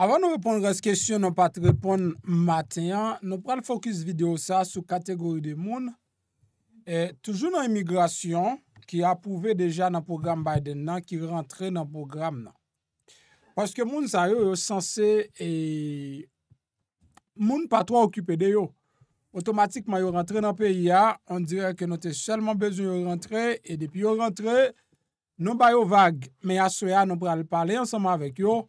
Avan nou repon reskesyon nou pat repon matenyan, nou pral fokus video sa sou kategori de moun. Toujou nan emigrasyon ki apouve deja nan program Biden nan, ki rentre nan program nan. Paske moun sa yo yo sanse, moun patro a okupede yo. Otomatik ma yo rentre nan PIA, on dirè ke nou te selman bezoun yo rentre, e depi yo rentre, nou bayo vage, me a soya nou pral pale ansama vek yo,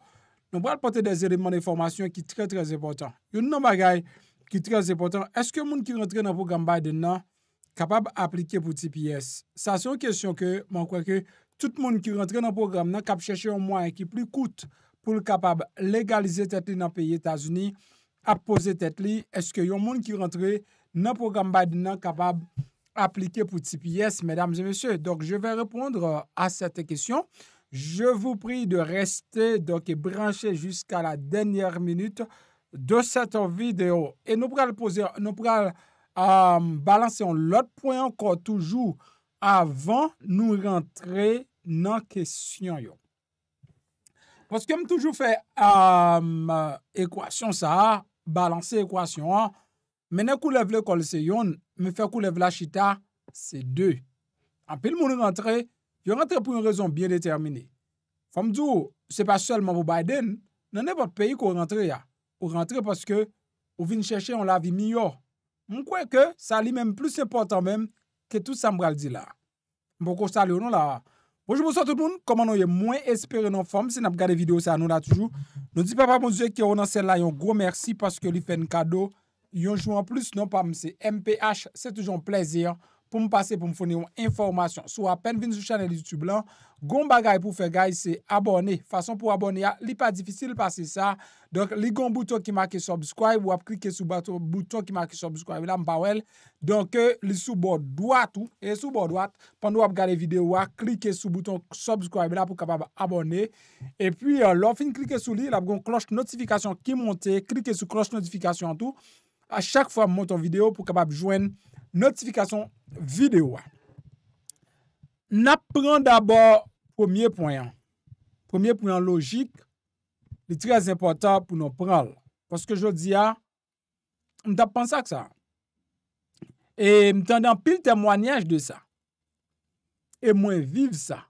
Yon pral pote de zeleman de formasyon ki tre tre zepotan. Yon nan bagay ki tre zepotan, eske yon moun ki rentre nan program Biden nan kapab aplike pou TPS? Sa son kesyon ke, man kwa ke, tout moun ki rentre nan program nan kap cheshe yon mwen ki pli koute pou l kapab legalize tetli nan peyi Etasuni ap pose tetli. Eske yon moun ki rentre nan program Biden nan kapab aplike pou TPS, medam zemesye? Donk, je ve repondre a sete kesyon. Je vous prie de rester donc branché jusqu'à la dernière minute de cette vidéo. Et nous pourrons poser, nous pourrons euh, balancer l'autre point encore toujours avant nous rentrer dans la question. Parce que je toujours fait euh, équation ça, balancer équation. mais Maintenant qu'on lève l'école, c'est une, mais la chita, c'est deux. En nous monde rentré, Yo rentre pour une raison bien déterminée. Faut me dire, oh, c'est pas seulement pour Biden, dans n'importe pays qu'on rentre là. On rentre parce que on vient chercher on la vie meilleure. Je crois que ça lui même plus important même que tout ça me dit là. Beaucoup salut non là. Bonjour, bonsoir tout le monde. Comment on est moins espéré la forme si nous regardé vidéo ça nous là toujours. Nous dit papa mon Dieu que dans celle là un gros merci parce que lui fait un cadeau. Un jour en plus non pas c'est MPH, c'est toujours un plaisir. pou m pase pou m fone yon informasyon. Sou apen vin sou chanel YouTube lan, goun bagay pou fe gay se abone, fason pou abone ya, li pa difisil pase sa, donk li goun bouton ki make subscribe, wap klike sou bouton ki make subscribe, la m pa wel, donk euh, li sou bo doat ou, e sou bo doat, pandou wap gade video wap, klike sou bouton subscribe la pou kapab abone, e pi euh, lor fin klike sou li, lap goun kloche notifikasyon ki monte, klike sou kloche notifikasyon tou, a chak fwa m monte ou video pou kapab jwen Notifikasyon videwa. N ap pran d'abord premier poyan. Premier poyan logik li trez importan pou nou pran. Paske jodi ya, m ta pan sa ksa. E m tan dan pil temwanyaj de sa. E mwen viv sa.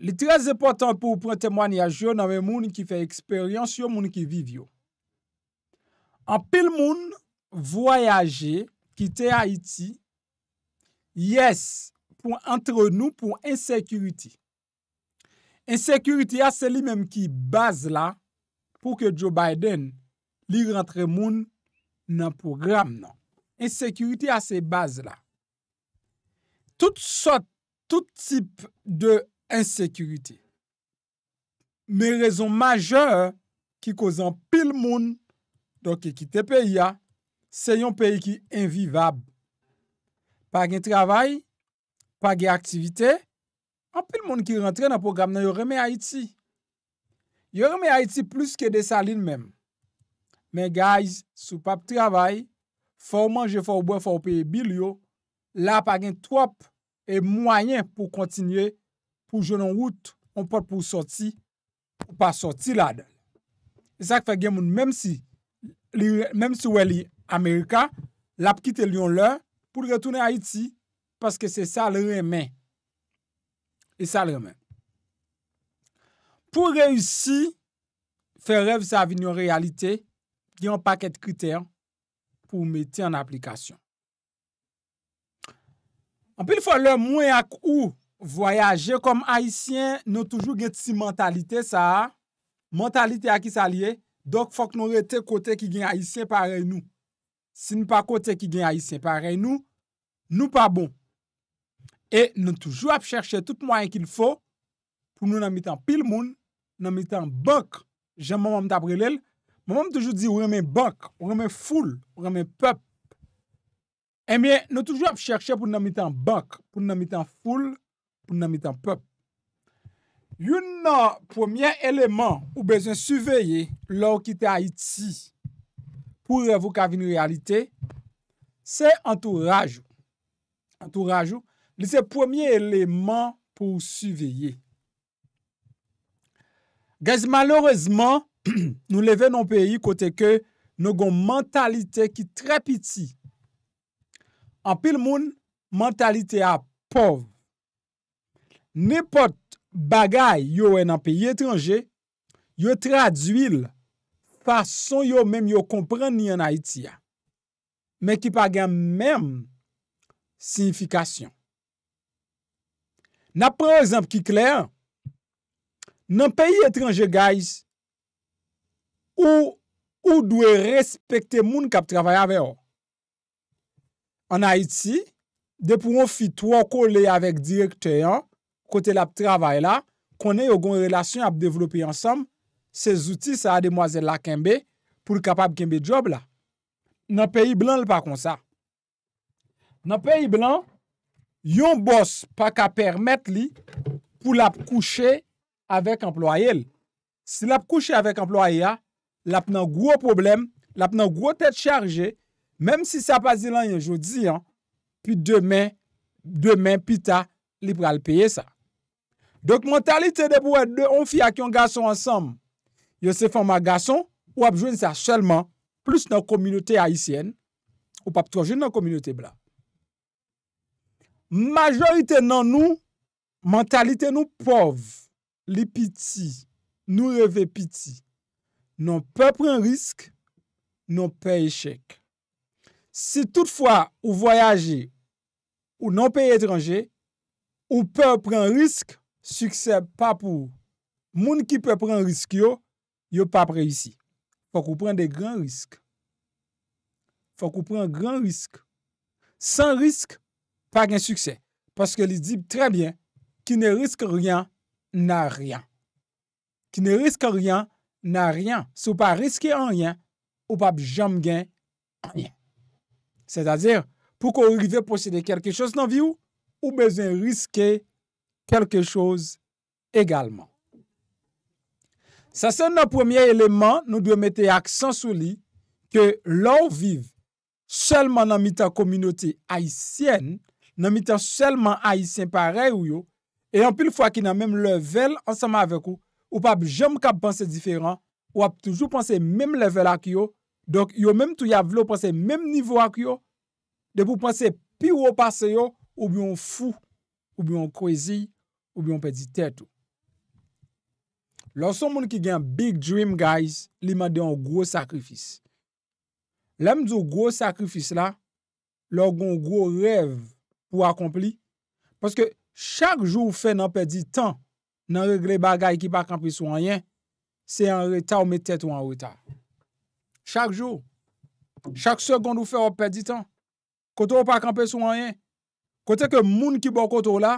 Li trez importan pou pran temwanyaj yo nan ve moun ki fe eksperyans yo moun ki viv yo. An pil moun Voyaje, kite Haiti, yes, pou antre nou pou ensekuriti. Ensekuriti a se li menm ki baz la pou ke Joe Biden li rentre moun nan program nan. Ensekuriti a se baz la. Tout sort, tout tip de ensekuriti. Se yon peyi ki invivab. Pag gen travay, pag gen aktivite, anpe l moun ki rentre nan program nan yon reme Haiti. Yon reme Haiti plus ke desaline men. Men guys, sou pap travay, fò manje fò wbwen fò wpeye bil yo, la pag gen twop e mwanyen pou kontinye pou jounon wout, anpote pou soti, ou pa soti lad. E sak fè gen moun, mem si wè li anpote, Amerika, la pkite lyon la pou retoune Haiti paske se sa l remen. E sa l remen. Pou reysi, fe rev sa vinyon realite, diyon paket kriter pou meti an aplikasyon. Anpil fò l mwen ak ou voyaje kom Haitien nou toujou gen ti mentalite sa. Mentalite ak i salye, dok fòk nou rete kote ki gen Haitien pare nou. Si nou pa kote ki gen a yi separe nou, nou pa bon. E nou toujou ap chershe tout mwayen ki l fo pou nou nan mitan pil moun, nan mitan bank. Jèm mou moun tabrelel, mou moun toujou di ou remen bank, ou remen foul, ou remen pep. E eh miye nou toujou ap chershe pou nan mitan bank, pou nan mitan foul, pou nan mitan pep. Yon nan pwemye eleman ou bezen suveyye plou ki te a iti. pou revok avini realite, se entourajou. Entourajou li se pwemye eleman pou suveyye. Gazi malorezman, nou leve non peyi kote ke nou gon mentalite ki trepiti. An pil moun, mentalite a pov. Nipot bagay yo en an peyi etranje, yo tradwil pa son yo mèm yo kompren ni an Haiti ya, mè ki pa gen mèm sinifikasyon. Na prezamp ki klè an, nan peyi etranje gaiz, ou dwe respekte moun kap travay ave yo. An Haiti, depou mou fit wakou le avèk direkte yan, kote la p travay la, konè yo goun relasyon ap devlopi ansam, se zouti sa ade mwaze la kembe pou li kapab kembe job la. Nan peyi blan li pa kon sa. Nan peyi blan, yon bos pa ka permet li pou lap kouche avèk employe li. Si lap kouche avèk employe ya, lap nan gwo problem, lap nan gwo tèt charge, mèm si sa pa zilan yon jodi an, pi demè, demè pita li pral peye sa. Dok mentalite de pou wè de yon fi ak yon gason ansam, Yo se fwa mwa gason ou apjwen sa selman plus nan kominote Haitien ou pap trojen nan kominote bla. Majorite nan nou, mentalite nou pov, li piti, nou reve piti. Non pe pren riske, non pe echek. Si toutfwa ou voyaje ou non pe etranje, ou pe pren riske, sukse pa pou moun ki pe pren riske yo, yo pa preysi. Fa kou pren de gran risk. Fa kou pren gran risk. San risk, pa gen sukse. Paske li dibe tre bien, ki ne risk ryan, na ryan. Ki ne risk ryan, na ryan. Sou pa riske an ryan, ou pa jom gen an ryan. Se zazir, pou kou rive posede kelke chos nan vi ou, ou bezon riske kelke chos egalman. Sa se nan pwemye eleman nou dwe mette aksan sou li ke la ou viv selman nan mitan kominoti aisyen, nan mitan selman aisyen pare ou yo, e an pil fwa ki nan menm level ansama avek ou, ou pa bi jem kap panse diferan, ou ap toujou panse menm level ak yo, donk yo menm tou ya vlo panse menm nivou ak yo, de pou panse pi ou wopase yo, ou bi yon fou, ou bi yon kwezi, ou bi yon pedi tèt ou. Lorson moun ki gen big dream guys, li man de yon gro sakrifis. Lem di yon gro sakrifis la, lor goun gro rev pou akompli. Paske chak jou fè nan pedi tan nan regle bagay ki pa kampi sou anyen, se yon reta ou me tèt ou an reta. Chak jou, chak sèk goun nou fè ou pedi tan, kote ou pa kampi sou anyen, kote ke moun ki bon kote ou la,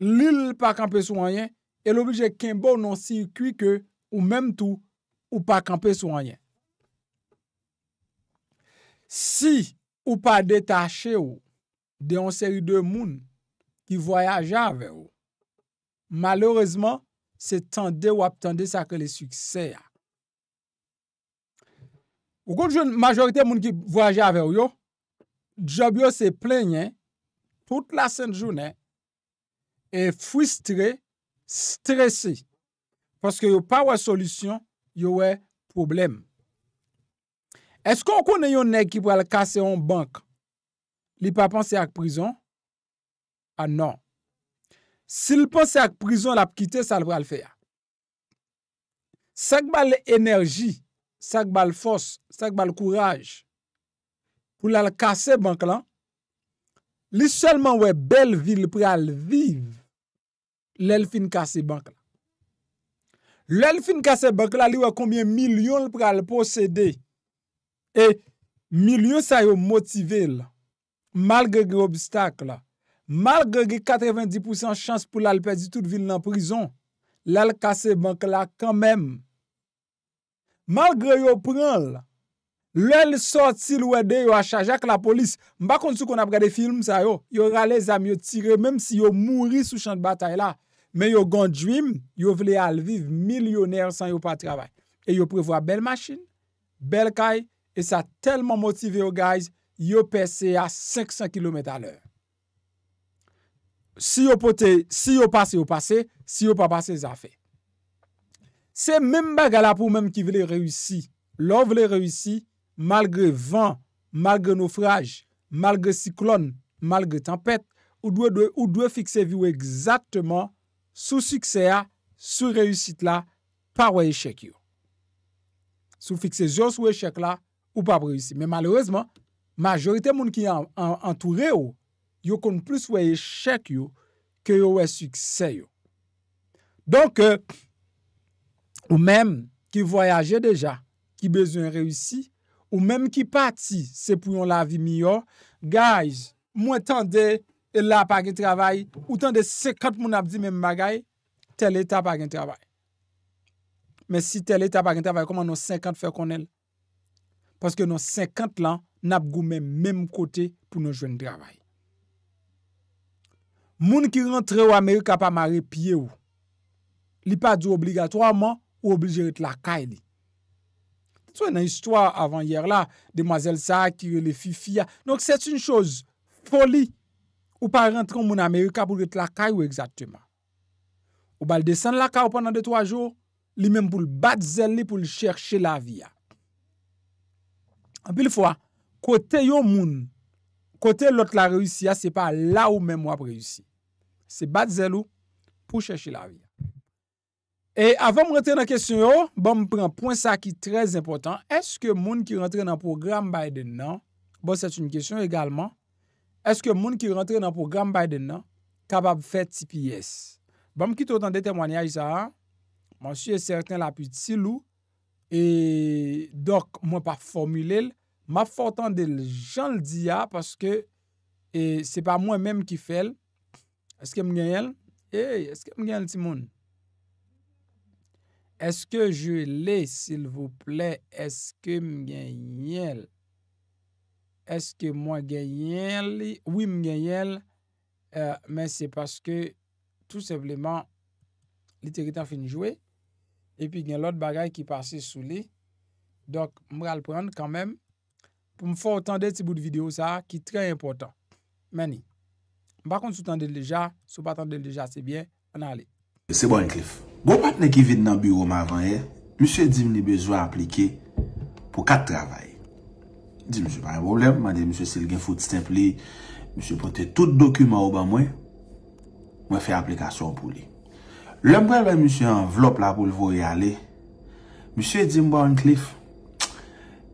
lil pa kampi sou anyen, el obje kembo nan sirkwi ke ou menm tou ou pa kampe sou anyen. Si ou pa detache ou de an seri de moun ki voyaje ave ou, malorezman se tende ou ap tende sa ke le suksè a. Ou kout joun majorite moun ki voyaje ave ou yo, Djobyo se plenye, tout la sènd jounen, e fwistre, stresse, paske yo pa wè solusyon, yo wè problem. Esko an konen yon nek ki pral kase yon bank, li pa panse ak prison? An nan. Si li panse ak prison, la pkite sa l pral fè ya. Sak bal enerji, sak bal fos, sak bal kouraj, pou lal kase bank lan, li selman wè bel vil pral viv, lèl fin kase bank la. Lèl fin kase bank la li wè kombien milyon l pral posede. E, milyon sa yo motive l, malge ge obstak la. Malge ge 90% chans pou lal perdi tout vil nan prison, lèl kase bank la kanmem. Malge yo pral, lèl sorti l wède yo a chajak la polis. Mba kont sou kon apre de film sa yo, yo ralè zam yo tire, mèm si yo mouri sou chan batay la, Men yo gon djwim, yo vle alviv milyoner san yo pa travay. E yo prevo a bel machin, bel kay, e sa telman motive yo guys, yo pese a 500 km aler. Si yo pase, yo pase, si yo pa pase, za fe. Se menm bag alapou menm ki vle rewisi, lor vle rewisi, malgre van, malgre naufraj, malgre siklon, malgre tempet, ou dwe fiksevi ou eksaktman sou suksè a, sou reyusit la, pa wèye chèk yo. Sou fikse yo sou wèye chèk la, ou pa wèye reyusit. Mè malorezman, majorete moun ki entoure yo, yo kon plus wèye chèk yo, ke yo wèye suksè yo. Donk, euh, ou mèm ki voyaje deja, ki bezon reyusit, ou mèm ki pati, se pou yon la vi miyo, guys, mwen tende, e la pa gen travay, ou tan de sekant moun ap di men magay, tel eta pa gen travay. Men si tel eta pa gen travay, koman nou sekant fè kon el? Paske nou sekant lan, nap gou men menm kote pou nou jwen travay. Moun ki rentre w Amerik ap amare pye ou, li pa di obligatwa man, ou obligere tla ka e li. Swen nan histwa avan yer la, demazel sa akire le fifi ya, nonk set yon chouz foli, Ou pa rentran moun Amerika pou ret lakay ou exakteman? Ou pa l desen lakay ou panan de 3 jo, li menm pou l bat zel li pou l chershe la vi ya. Anpil fwa, kote yo moun, kote lot la reyusya, se pa la ou menm wap reyusya. Se bat zel ou pou chershe la vi. E avan m rentren nan kesyon yo, bon m pren poun sa ki trez impotant, eske moun ki rentren nan program Biden nan? Bon, set yon kesyon egalman. eske moun ki rentre nan program Biden nan, kabab fè ti piyes. Bam ki toutan detemwanyay sa a, monsi e sèrten la pi ti lou, e dok mwen pa formulel, ma fòr tan del jan l di a, paske se pa mwen menm ki fèl, eske mwen genyel? Hey, eske mwen genyel ti moun? Eske jwè lè, s'il voup lè, eske mwen genyel? eske mwen gen yel, wim gen yel, euh, men se paske, tout sebleman, literitan finjwe, epi gen lot bagay ki pase souli, dok mwen al pran kanmen, pou mwen fwa otan de ti bout videyo sa, ki tre important. Meni, mwen bakon sou tanden deja, sou pa tanden deja sebyen, an ale. Sebon e klif, bon matne bon ki vide nan biro man van e, eh? mwen se dim li bezwa aplike pou kat travay. Di msye pari mwolem, man di msye se l gen foute stempli, msye ponte tout dokumen bon, ou ban mwen, mwen fe aplikasyon pou li. Lembwen la msye anvlop la pou l vou y ale, msye di mba an klif,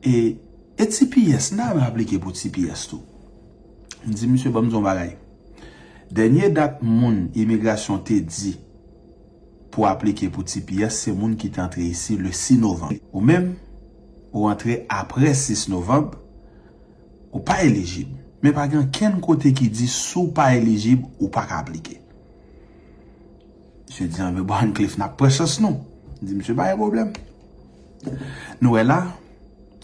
e TPS nan mwen aplike pou TPS tou? Di msye, ban mzon baray, denye dat moun imigrasyon te di pou aplike pou TPS, se moun ki te antre isi le 6 novem. Ou men, ou antre apre 6 novem, Ou pa elegib. Men pa gen ken kote ki di sou pa elegib ou pa ka aplike. Se diyan, me ban klif na presos nou. Di, msye baye problem. Nou e la,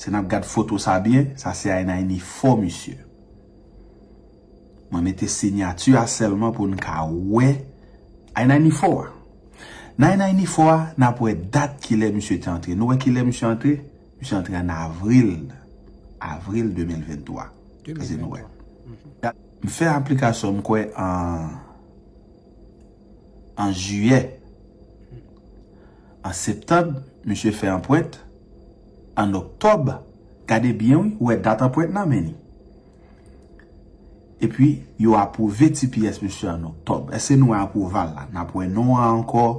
se nap gad foto sa bien, sa se a enay ni fo, msye. Mwen mette sinyatura selman pou nka we. A enay ni fo. Na enay ni fo, na pou e dat ki le msye ti antre. Nou we ki le msye antre? Msye antre an avril nou. avril 2023. Mwen fè aplikasyon mwen kwe an an juye an septan mwen fè anpwet an oktob kade byen wè dat anpwet nan meni. E pwi yo apou 20 piyes mwen fè an oktob e se nou apou val la nan pwen nou an ankor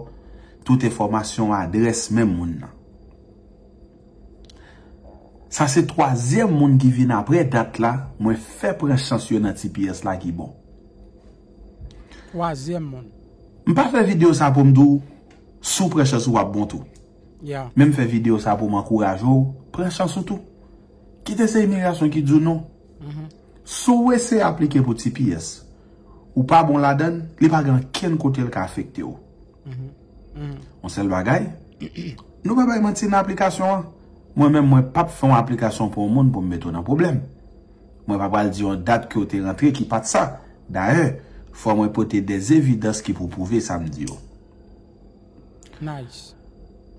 tout e formasyon adres men moun nan. Sa se troazem moun ki vin apre dat la, mwen fe prechans yo nan TPS la ki bon. Troazem moun. Mwen pa fe video sa pou mdou, sou prechans yo ap bontou. Mwen fe video sa pou m akouraj yo, prechans yo tou. Kite se imigrasyon ki djou nou. Mhm. Sou wese aplike pou TPS, ou pa bon la den, li pa gen ken kote l ka afekte yo. Mhm. Mhm. On se l bagay? Nou pa bay menti nan aplikasyon an? Mwen men mwen pap fwa mwen aplikasyon pou moun pou mwen meto nan problem. Mwen pap wale diyon dat ki wote rentre ki pat sa. Da e, fwa mwen pote dez evi das ki pou pouve sa mwen diyon. Nice.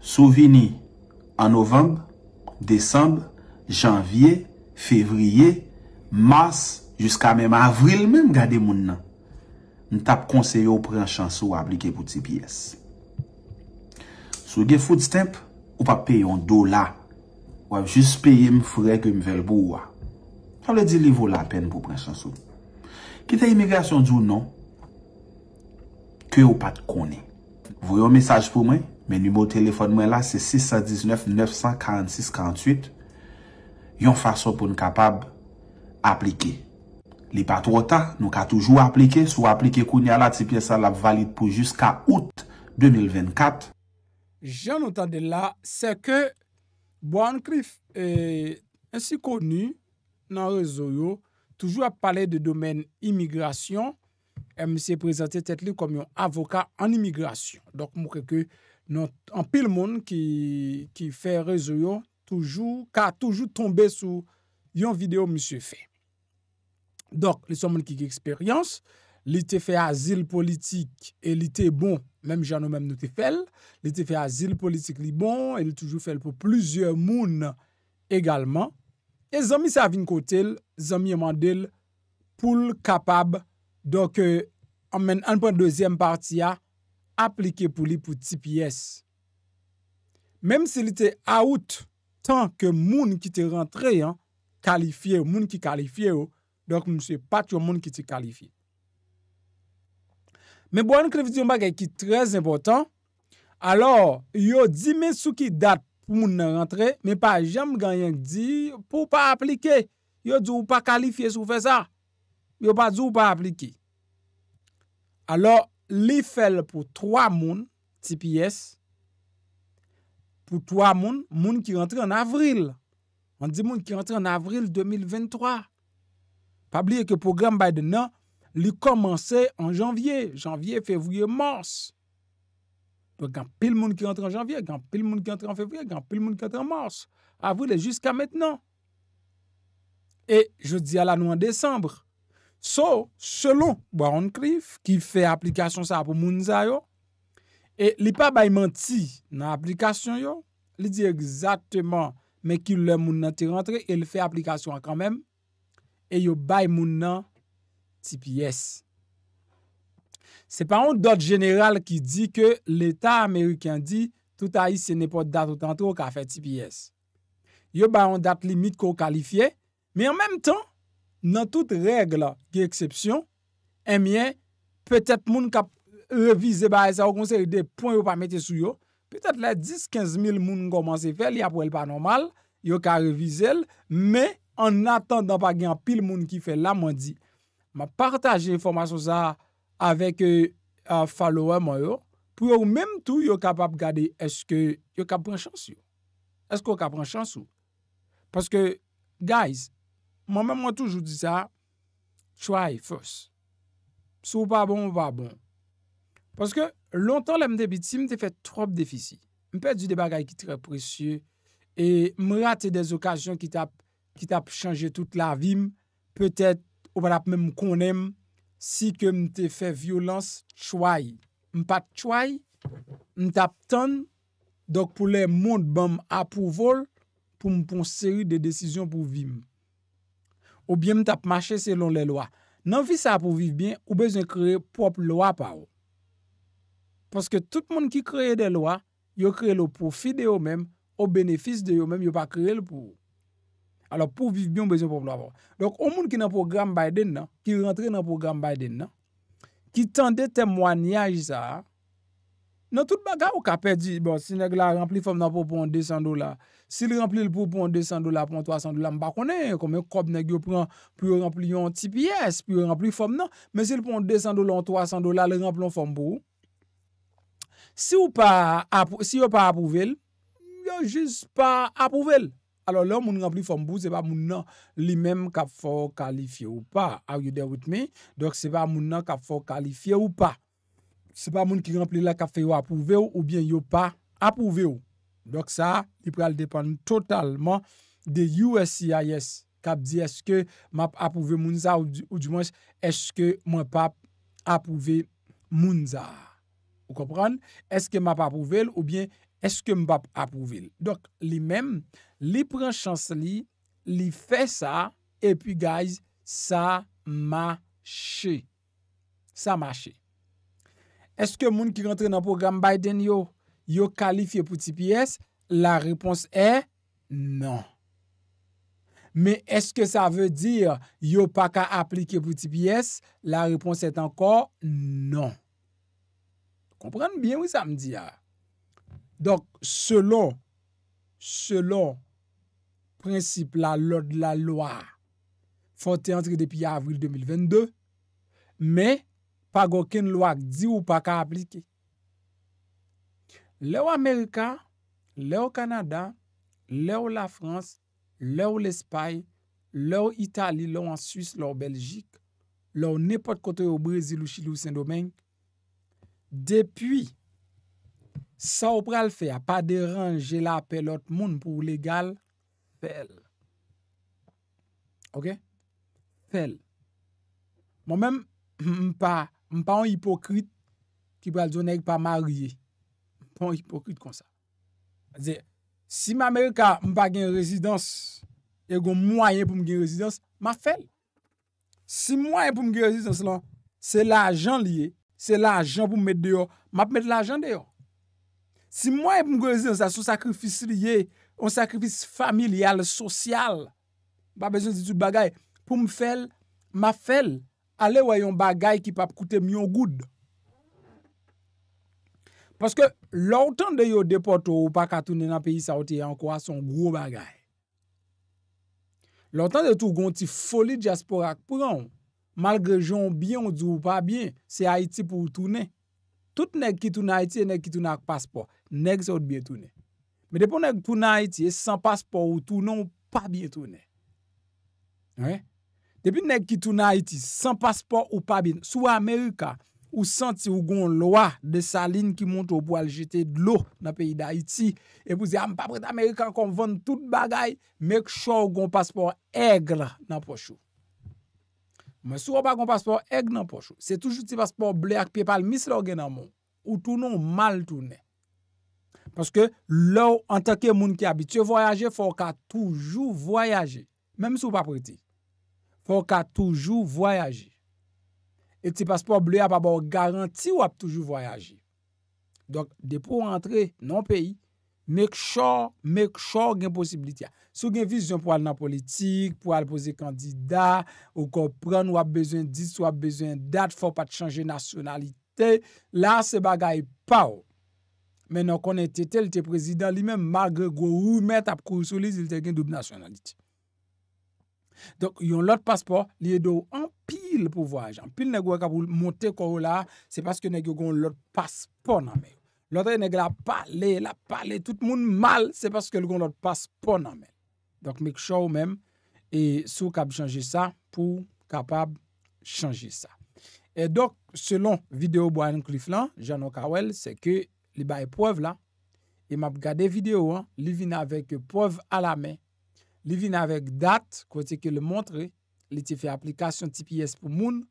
Sou vini, an novemb, desembre, janvye, fevriye, mars, jiska mwen avril men mwen gade moun nan. Mwen tap konseyo pran chansou aplike pou TPS. Sou gen food stamp, ou pap peyon do la aplikasyon. Ou ap jist peye m furek m velbo ou a. San le di li volapen pou prensan sou. Ki te imigrasyon di ou non, kwe ou pat koni. Voyon mesaj pou mwen, meni mou telefon mwen la se 619-946-58, yon fason pou n kapab aplike. Li pat rota, nou ka toujou aplike, sou aplike kouni ala ti piye salap valit pou jiska out 2024. Jan notan de la se ke Boan Krif, eh, ansi koni nan rezoyo, toujou ap pale de domen imigrasyon, msi prezante tet li kom yon avoka an imigrasyon. Dok mou keke, an pil moun ki fe rezoyo, toujou, ka toujou tombe sou yon video msi se fe. Dok, li son moun ki ki eksperyansi, li te fe azil politik e li te bon, menm janou menm nou te fel, li te fe azil politik li bon, e li toujou fel pou plizye moun egalman. E zon mi sa vin kote l, zon mi yaman del pou l kapab dok e, anmen anpwen dozyen parti ya aplike pou li pou TPS. Menm se li te out tan ke moun ki te rentre kalifiye ou, moun ki kalifiye ou, dok mou se pat yo moun ki te kalifiye. Men bo an krevidyon bagay ki trez impotant, alor yo di men sou ki dat pou moun nan rentre, men pa jam ganyan di pou pa aplike. Yo di ou pa kalifiye sou fe sa. Yo pa di ou pa aplike. Alor, li fel pou 3 moun, ti piyes, pou 3 moun, moun ki rentre an avril. Man di moun ki rentre an avril 2023. Pa bliye ke program bay de nan, li komanse an janvye, janvye, fevye, mors. To kan pil moun ki rentre an janvye, kan pil moun ki rentre an fevye, kan pil moun ki rentre an mors. Avou li jiska metnen. E, je di ala nou an desembre. So, selon Baron Kreef, ki fe aplikasyon sa apou moun za yo, e li pa bay manti nan aplikasyon yo, li di exactement me ki le moun nan te rentre, e li fe aplikasyon an kanmem, e yo bay moun nan janvye, TPS. Se pa yon dot general ki di ke l'Etat Amerikyan di touta yi se ne pot dat o tantro ka fe TPS. Yo ba yon dat limit ko kalifiye, mi an menm tan, nan tout regla ki eksepsyon, emyen, eh petet moun ka revize ba e sa o konser de pon yo pa mette sou yo, petet la 10-15 mil moun komanse fe, li apwe l pa normal, yo ka revize l, me, an natan dan pa gen pil moun ki fe la, mwen di, ma partaje informasyon sa avek euh, follow-up mwen yo, pou yo mèm tou yo kapap gade eske yo kap pran chans yo. Eske yo kap pran chans yo. Paske, guys, mwen mèm mwen toujou di sa, try first. Sou pa bon ou pa bon. Paske, lontan lèm de bitim te fè trope defisi. Mpè du debagay ki trè presye e mratè des okasyon ki tap chanje tout la vim, pètè Ou pa nap men m konem si ke m te fe violans chway. M pa chway, m tap ton dok pou le moun bèm apou vol pou m pon seri de desisyon pou vim. Ou bien m tap mache selon le loa. Nan vi sa apou viv bien, ou bezen kreye pop loa pa ou. Paske tout moun ki kreye de loa, yo kreye lo profi de yo men, o benefis de yo men, yo pa kreye lo pou ou. alo pou vivbyon bezye pou plou avon. Donk, ou moun ki nan program Biden nan, ki rentre nan program Biden nan, ki tan de temwanyaj sa, nan tout baga ou ka pe di, bon, si neg la rempli fom nan pou pou 200 dolar, si le rempli le pou pou 200 dolar pou 300 dolar, mba konen, kome kop neg yo pran, pou yo rempli yon ti piyes, pou yo rempli fom nan, men si le pou 200 dolar ou 300 dolar, le rempli yon fom pou, si yo pa apouvel, yo jiz pa apouvel. Alors, lè, moun gamp li fòm bù, se pa moun nan li men kap fò kalifiè ou pa. How you there with me? Dok, se pa moun nan kap fò kalifiè ou pa. Se pa moun ki gamp li la kap fè yo apouve ou, ou bien yo pa apouve ou. Dok, sa, i pre al depan totalman de USCIS. Kap di, eske m ap apouve moun za, ou di moun eske m ap apouve moun za. Ou kopran? Eske m ap apouve ou bien eske m ap apouve. Dok, li men... li pren chans li, li fe sa, epi guys, sa ma che. Sa ma che. Eske moun ki rentre nan program Biden yo, yo kalifiye pou TPS, la repons e, nan. Me eske sa ve dir, yo pa ka aplike pou TPS, la repons e tenkor, nan. Komprende bien ou sa m di ya? Donk, selo, selo, prinsip la lor de la loa fote antre depi avril 2022 me pa goken loak di ou pa ka aplike le ou Amerika le ou Kanada le ou la Frans le ou l'Espaye le ou Italie, le ou en Suisse, le ou Belgique le ou nepot kote ou Brezil ou Chile ou Saint-Domingue depi sa ou pral fe a pa deranje la apelot moun pou legal Fèl. Ok? Fèl. Mwen mèm, mwen pa, mwen pa an hipokrit ki pa al zonèk pa mariye. Mwen pa an hipokrit kon sa. Zè, si mè Amerika mwen pa gen rezidans, yè e gwen mwayen pou mwen gen rezidans, mwen fèl. Si mwayen pou mwen gen rezidans lan, se l'ajan liye, se l'ajan pou mwen met deyo, mwen ap met l'ajan deyo. Si mwayen pou mwen gen rezidans la sou sakrifis liye, On sakripis familial, sosyal. Ba bezon di tout bagay. Pou m fel, ma fel. Ale wè yon bagay ki pa p koute m yon goud. Paske loutan de yo depoto ou pa katounen na peyi saote, yon kwa son bro bagay. Loutan de tou gonti foli diaspora akpou ron. Malgre joun biyon, zou pa biyen, se Haiti pou tounen. Tout nek ki tounen Haiti, e nek ki tounen akpaspo. Nek se ou dbiye tounen. Mè depo nèk ki tou na Haiti, e san paspor ou tou nou pabye tou nè. Depi nèk ki tou na Haiti, san paspor ou pabye, souwa Amerika ou santi ou goun loa de sa lin ki moun tou pou aljete dlo na peyi da Haiti, epou zi am ah, papret Amerika kon vende tout bagay, mèk chou goun paspor egle nan pochou. Mè souwa pa goun paspor egle nan pochou, se toujou ti paspor ble ak peypal misroge nan moun, ou tou nou mal tou nè. Paske lou an teke moun ki abit. Tye voyaje fòk a toujou voyaje. Mèm sou pa priti. Fòk a toujou voyaje. Et ti paspò blè ap ap ou garanti wap toujou voyaje. Donk, de pou antre nan peyi, mèk chò, mèk chò gen posibili tia. Sou gen vizyon pou al nan politik, pou al pose kandida, ou kon pren wap bezwen dis, wap bezwen dat, fòk pa t'change nasyonalite. La se bagay pa ou. men nou konen tetel te prezident li men magre gwo ou men tap kousou li zil te gen dup nasyonaliti. Donk yon lot paspo, li e dou an pil pou vo ajan. Pil ne gwa kap ou monte kou la, se paske ne gwo goun lot paspo nan men. Lot re ne gwa pale, la pale, tout moun mal, se paske l goun lot paspo nan men. Donk mik chou men, e sou kap chanji sa pou kapab chanji sa. E donk selon video bo an krif lan, jano kawel, se ke li ba e pov la, e map gade video an, li vin avek pov ala men, li vin avek dat, kwa te ke le montre, li te fe aplikasyon TPS pou moun,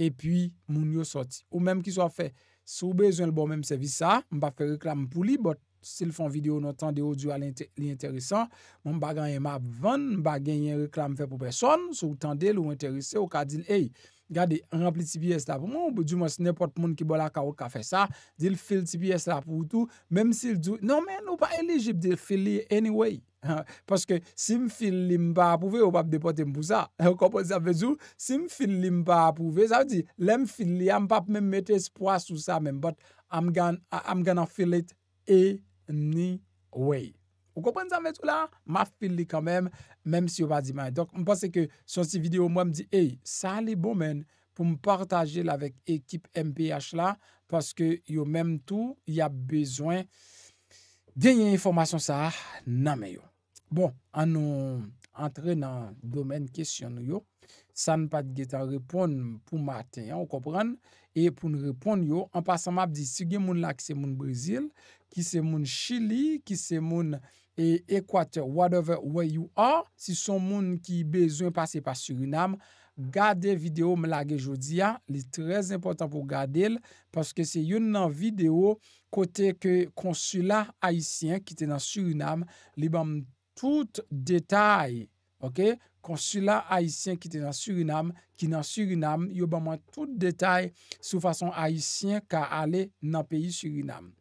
e pi moun yo soti. Ou menm ki so fe, sou bezon l bo menm servisa, m pa fe reklam pou li bot, Sil fon video nou tan de ou diwa li enteresan. Mwen bagan yon map van. Mwen bagan yon reklam fe pou person. Sou tan de lou enteresan. Ou ka dil, hey, gade, rampli ti piyes la pou moun. Ou bo diw mwen se nepot moun ki bo la ka ou ka fe sa. Dil fil ti piyes la pou tout. Mem si l diw, non men, ou pa elegib di fil li anyway. Paske, si m fil li m pa apouve, ou pa de potem pou sa. Ou kapon sa pe diw, si m fil li m pa apouve, sa di, lem fil li, am pap men metes pwa sou sa men, but, I'm gonna fill it, hey, ni way. Vous comprenez ça, mais tout là? Ma fille, quand même, même si on va dit. mal. Donc, je pense que sur cette vidéo, moi, je me dis, hey, ça, les bon, pour me partager avec l'équipe MPH là, parce que, yo, même tout, il y a besoin d'une information ça, non, mais Bon, on nous entrer dans le domaine question, ça ne pas de répondre pour matin, on hein, comprenez Et pour nous répondre, yo, en passant, m'a dis, si vous avez mon lac, c'est mon Brésil, Ki se moun Chili, ki se moun Ekwater, whatever way you are, si son moun ki bezon pase pa Suriname, gade video m lage jodia, li trez important pou gade el, paske se yon nan video kote ke konsula Haitien ki te nan Suriname, li bam tout detay, ok? Konsula Haitien ki te nan Suriname, ki nan Suriname, yo banman tout detay sou fason Haitien ka ale nan peyi Suriname.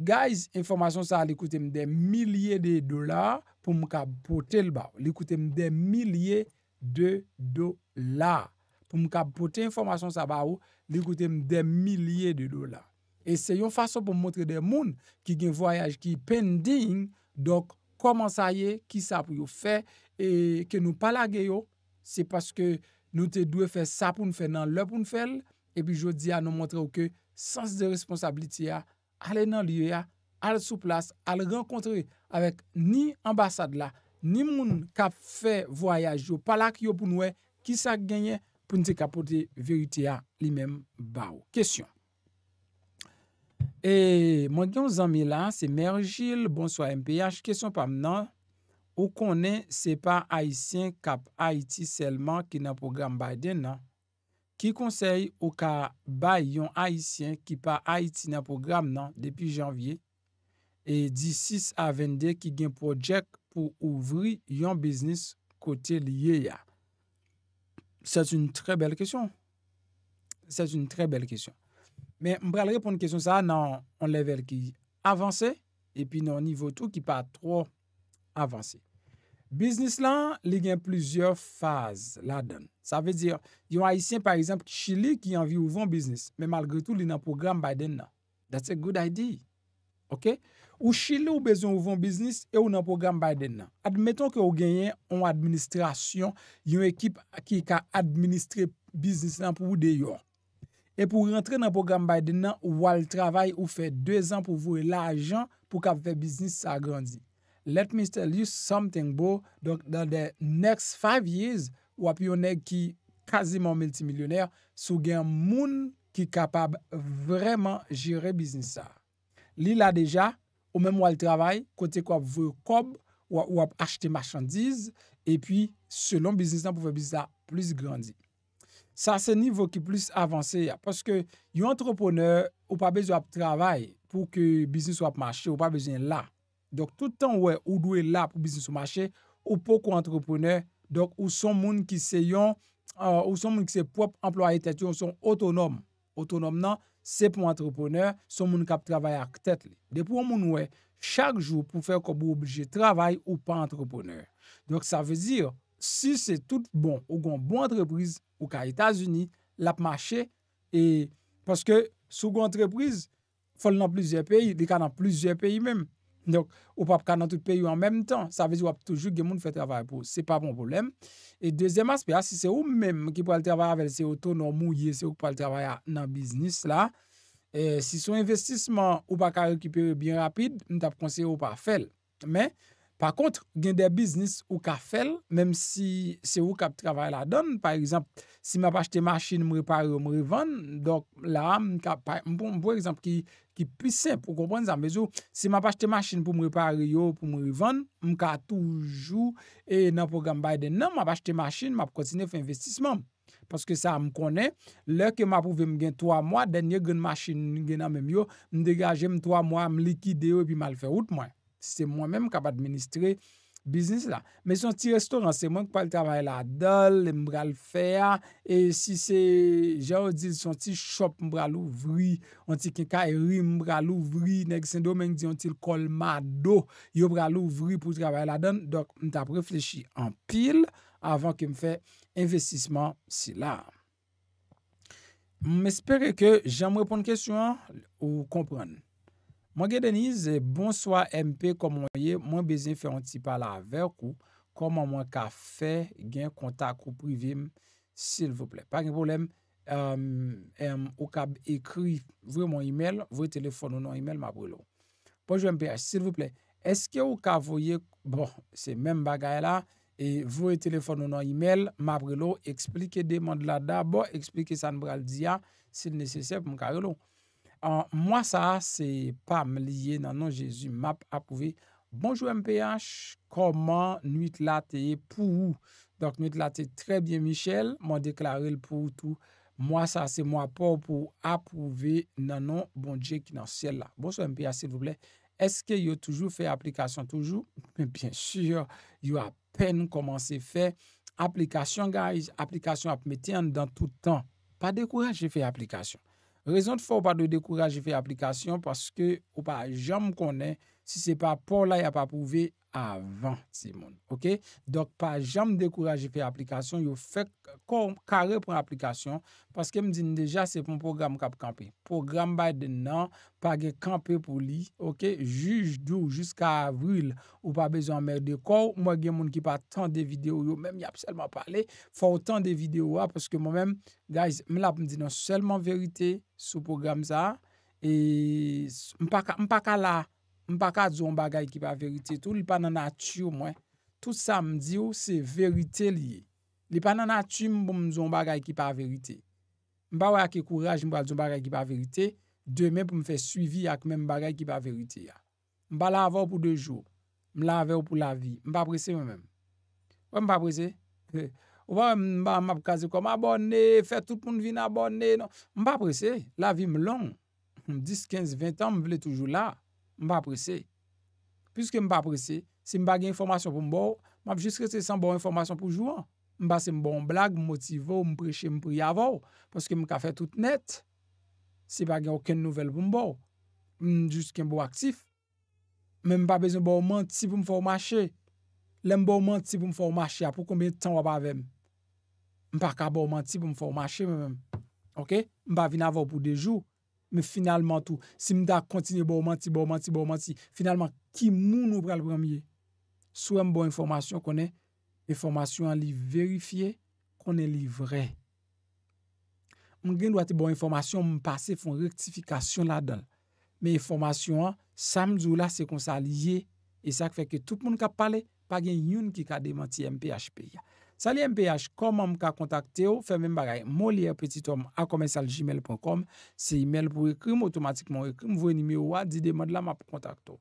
Guys, informasyon sa li koute m de milye de dolar pou m ka pote l baw. Li koute m de milye de dolar. Pou m ka pote informasyon sa baw, li koute m de milye de dolar. Eseyon fason pou m montre de moun ki gen voyaj ki pending, dok koman sa ye, ki sa pou yo fey. E ke nou pala geyo, se paske nou te dwe fe sa pou nou fe nan le pou nou fel, e pi jodi a nou montre ou ke sens de responsabilite a ale nan liye a, ale sou plas, ale renkontre avek ni ambasad la, ni moun kap fe voyaj yo pala ki yo pou nou e, ki sa genye pou nou te kapote verite a li menm ba ou. Kesyon. E mwen gen ou zanmi la, se Mergile, bonsoy MPH, kesyon pam nan. Ou konen se pa Haitien kap Haiti selman ki nan program baide nan? Ki konsey ou ka bay yon Haitien ki pa Haiti nan program nan depi janvye? E di 6 avende ki gen projek pou ouvri yon biznis kote liye ya? Se t'une tre bel kesyon. Se t'une tre bel kesyon. Men mbrel repon n kesyon sa nan on level ki avanse. E pi nan nivou tou ki pa tro avanse. avansi. Biznis lan, li gen plizye faz la den. Sa ve dire, yon haisyen par exemple, chile ki anvi ouvan biznis, men malgre tou li nan program Biden nan. That's a good idea. Ou chile ou bezon ouvan biznis, e ou nan program Biden nan. Admeton ke ou genyen, yon ekip ki ka administre biznis lan pou ou deyon. E pou rentre nan program Biden nan, ou wale travay ou fe 2 an pou vwe la ajan pou ka vwe biznis sa agrandi. let me tell you something, bo, donk dan de next five years, wap yonè ki kaziman multimilyonèr, sou gen moun ki kapab vreman jire biznisa. Li la deja, ou men mwa l travay, kote kwa vwe kob, wap achte machandiz, e pi selon biznisa pou vwe biznisa plus grandi. Sa se nivou ki plus avanse ya, poske yon antropone ou pa bezwap travay pou ke biznisa wap machè, ou pa bezwen la. Dok tout tan wè, ou dwe lap ou biznis ou machè, ou pokou antroponeur, dok ou son moun ki se yon, euh, ou son moun ki se pop employe etet, yon son otonom. Otonom nan, se pou antroponeur, son moun kap travaya ktet li. Depou an moun wè, chak jou pou fè kou bou oblije travay ou pa antroponeur. Dok sa vè zir, si se tout bon, ou gon bon antreprise, ou ka Etats-Unis, lap machè, e, paske sou gon antreprise, fol nan plizye peyi, de ka nan plizye peyi mèm, Donk, ou pa ap ka nan tout peyo an menm tan, sa vez ou ap toujou gen moun fè travay pou, se pa bon poulem. E dezem aspe a, si se ou menm ki pou al travay avèl se o tonon mou ye, se ou pou al travay nan biznis la, si son investisman ou pa ka rekupere bien rapide, nou tap konseyo ou pa afel, menm, Par kont, gen de biznis ou ka fel, menm si se ou kap travay la don, par exemple, si m ap achete machin, m repare ou m revan, donk la, m pou ek exemple ki pise, pou kompon zan, me zo, si m ap achete machin pou m repare yo, pou m revan, m ka toujou, e nan pou gambay den nan, m ap achete machin, m ap kontine f investisman, paske sa m konen, lè ke m ap pouve m gen 3 mwa, denye gen machin genan men yo, m degaje m 3 mwa, m likide yo, pi mal fè out mwen. Si se mwen menm kap administre biznis la. Men son ti restoran, se mwen kwa l trabaye la don, mbra l fè a, e si se jè ou di son ti shop mbra l ouvri, mbra l ouvri, nek sen do menm di yon ti l kolma do, yon mbra l ouvri pou trabaye la don, dok mta preflechi an pil avan ke m fè investisman si la. M espere ke jè m wèpon kèsyon ou komprèn. Mwen gen Deniz, bonsoy MP komon ye, mwen bezen fe yon tipa la ver kou, koman mwen ka fe gen kontak kou privim, sil vople. Par gen poulem, mwen ou ka ekri vwe mwen email, vwe telefon nou nan email mabre lou. Poj wè MPH, sil vople, eske ou ka vwe, bon, se men bagay la, vwe telefon nou nan email, mabre lou, eksplike deman dlada, bon, eksplike san braldia, sil nesesep mwen ka relou. moi, ça, c'est pas me dans Non, nom Jésus. Map approuvé. Bonjour MPH, comment nuit là t'es pour Donc, nuit là t'es très bien, Michel. Moi, déclaré le pour tout. Moi, ça, c'est moi pour, pour approuver dans non, bon Dieu qui est dans le ciel là. Bonjour MPH, s'il vous plaît. Est-ce que vous toujours fait application toujours? Mais bien sûr, vous a à peine commencé à faire application, guys. Application à mettre dans tout le temps. Pas j'ai fait application. Rezon fò ou pa de dekouraj e fe aplikasyon paske ou pa jam konen si se pa pou la ya pa pouve avan, Simon. Ok? Dok pa jam dekouraje fe aplikasyon, yo fe kare pou aplikasyon, paske m di deja se pou m program ka pou kampe. Program ba de nan, pa ge kampe pou li, ok? Juj dou, jusqu'a avril, ou pa bezon merde. Kou, m wage moun ki pa tan de videyo yo, mèm y ap selman pale, fa otan de videyo a, paske m wèm, guys, m la m di nan selman verite sou program za, e m pa ka la, M pa ka zon bagay ki pa verite tou, li pa nan ati ou mwen. Tout sa m di ou, se verite liye. Li pa nan ati ou m pou m zon bagay ki pa verite. M pa wak e kouraj m pou al zon bagay ki pa verite, demen pou m fe suivi ak men m bagay ki pa verite ya. M pa la avou pou de jou, m la avou pou la vi. M pa aprese mwen mwen. M pa aprese. M pa m apkaze kom abone, fe tout moun vin abone. Non. M pa aprese, la vi m lon. M 10, 15, 20 an m bile toujou la. M pa apresè. Piske m pa apresè, se m pa gen informasyon pou m bou, m ap jist krese san m bou informasyon pou jouan. M pa se m bou m blag, m motivo, m preche, m priy avou. Poske m ka fè tout net. Se m pa gen oken nouvel pou m bou. M jist ken m bou aktif. M m pa bezon m bou manti pou m fou machè. Lè m bou manti pou m fou machè apou konbien tan wap avèm. M pa ka bou manti pou m fou machè mè mèm. Ok? M pa vin avou pou dejou. Me finalman tou, si m da kontine ba ou manti, ba ou manti, ba ou manti, finalman, ki moun nou pral pramye? Sou m bon informasyon konen, informasyon li verifiye, konen li vre. M gen do ati bon informasyon m pase fon rektifikasyon la don. Me informasyon an, sam zou la se kon sa liye, e sak feke tout moun ka pale, pa gen yon ki ka demanti MPHP ya. Salye MPH, koman m ka kontakte ou, fèmè m bagay, moliè e petitom akomensal gmail.com, se email pou ekrim, otomatikman ekrim, vweni mi ou a, di de mod la ma pou kontakte ou.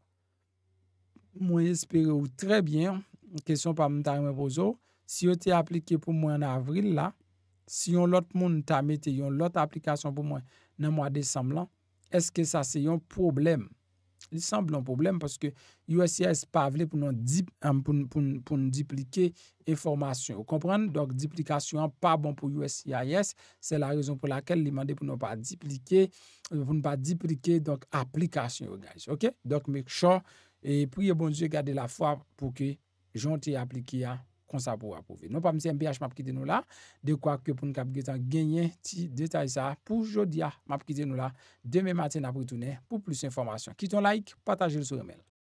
Mwen espere ou trebyen, kesyon pa m ta yon mè bozo, si yo te aplike pou mwen avril la, si yon lot moun ta mette, yon lot aplikasyon pou mwen nan mwa desam lan, eske sa se yon probleme? Il semble un problème parce que USCIS pas euh, pour nous pour, pour, dupliquer information. Vous comprenez? Donc, duplication pas bon pour USCIS. C'est la raison pour laquelle il demande pour nous pas dupliquer, euh, pour ne pas dupliquer, donc, application, OK? Donc, make sure et priez bon Dieu, gardez la foi pour que j'en ai appliqué à hein. kon sa pou apove. Non pa mse MPH mapkite nou la de kwa kepoun kapgetan genye ti detay sa pou jodia mapkite nou la deme maten apretoune pou plus informasyon. Kiton like, patajel sou remel.